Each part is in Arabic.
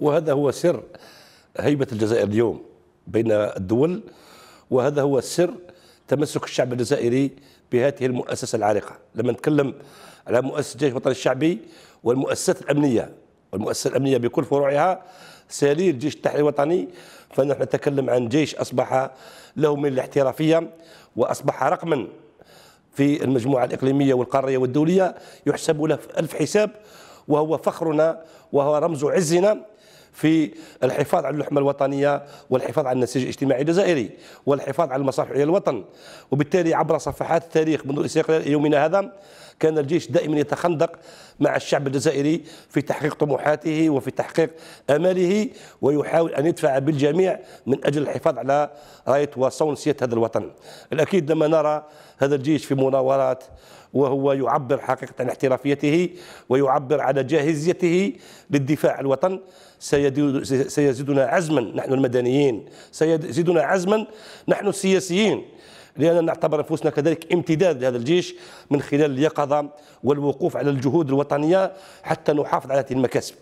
وهذا هو سر هيبة الجزائر اليوم بين الدول وهذا هو سر تمسك الشعب الجزائري بهذه المؤسسة العريقة لما نتكلم على مؤسسة الجيش الوطني الشعبي والمؤسسات الأمنية والمؤسسة الأمنية بكل فروعها سرير جيش التحرير الوطني فنحن نتكلم عن جيش أصبح له من الاحترافية وأصبح رقما في المجموعة الإقليمية والقارية والدولية يحسب له ألف حساب وهو فخرنا وهو رمز عزنا في الحفاظ على اللحمة الوطنية والحفاظ على النسيج الاجتماعي الجزائري والحفاظ على المصالح الوطن وبالتالي عبر صفحات التاريخ منذ استقلال يومنا هذا كان الجيش دائما يتخندق مع الشعب الجزائري في تحقيق طموحاته وفي تحقيق اماله ويحاول ان يدفع بالجميع من اجل الحفاظ على رايه وصون سياده هذا الوطن. الاكيد لما نرى هذا الجيش في مناورات وهو يعبر حقيقة عن احترافيته ويعبر على جاهزيته للدفاع عن الوطن سيزيدنا عزما نحن المدنيين سيزيدنا عزما نحن السياسيين لأننا نعتبر أنفسنا كذلك امتداد لهذا الجيش من خلال اليقظة والوقوف على الجهود الوطنية حتى نحافظ على هذه المكاسب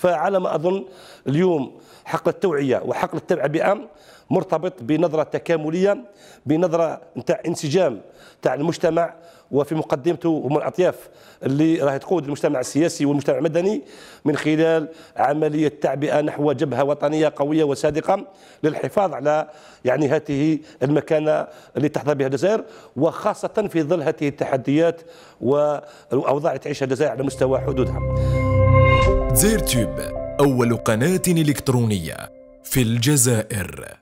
فعلى ما أظن اليوم حقل التوعية وحقل التبع مرتبط بنظرة تكاملية بنظرة نتاع انسجام تاع المجتمع وفي مقدمته هم الأطياف اللي راهي تقود المجتمع السياسي والمجتمع المدني من خلال عملية تعبئة نحو جبهة وطنية قوية وصادقة للحفاظ على يعني هذه المكانة اللي تحظى بها الجزائر وخاصة في ظل هذه التحديات والأوضاع اللي تعيشها الجزائر على مستوى حدودها زيرتوب أول قناة إلكترونية في الجزائر